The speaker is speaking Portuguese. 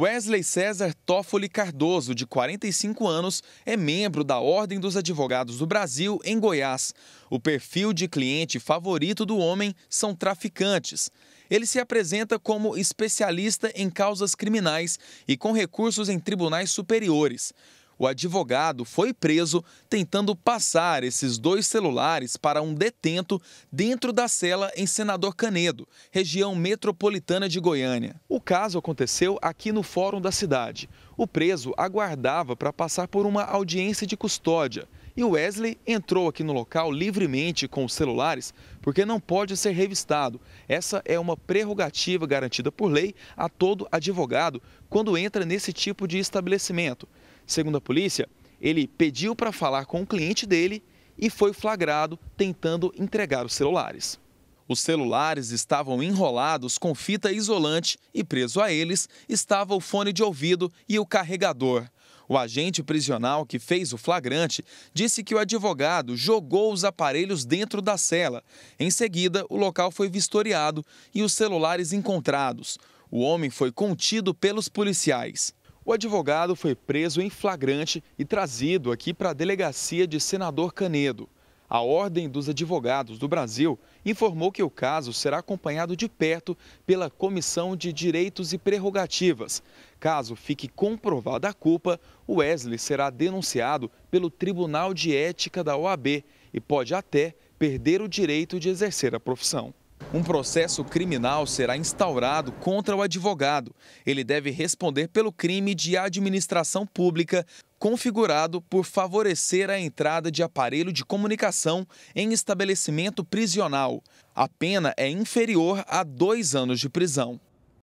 Wesley César Toffoli Cardoso, de 45 anos, é membro da Ordem dos Advogados do Brasil em Goiás. O perfil de cliente favorito do homem são traficantes. Ele se apresenta como especialista em causas criminais e com recursos em tribunais superiores o advogado foi preso tentando passar esses dois celulares para um detento dentro da cela em Senador Canedo, região metropolitana de Goiânia. O caso aconteceu aqui no Fórum da cidade. O preso aguardava para passar por uma audiência de custódia e o Wesley entrou aqui no local livremente com os celulares, porque não pode ser revistado. Essa é uma prerrogativa garantida por lei a todo advogado quando entra nesse tipo de estabelecimento. Segundo a polícia, ele pediu para falar com o cliente dele e foi flagrado tentando entregar os celulares. Os celulares estavam enrolados com fita isolante e preso a eles estava o fone de ouvido e o carregador. O agente prisional que fez o flagrante disse que o advogado jogou os aparelhos dentro da cela. Em seguida, o local foi vistoriado e os celulares encontrados. O homem foi contido pelos policiais. O advogado foi preso em flagrante e trazido aqui para a delegacia de Senador Canedo. A Ordem dos Advogados do Brasil informou que o caso será acompanhado de perto pela Comissão de Direitos e Prerrogativas. Caso fique comprovada a culpa, Wesley será denunciado pelo Tribunal de Ética da OAB e pode até perder o direito de exercer a profissão. Um processo criminal será instaurado contra o advogado. Ele deve responder pelo crime de administração pública, configurado por favorecer a entrada de aparelho de comunicação em estabelecimento prisional. A pena é inferior a dois anos de prisão.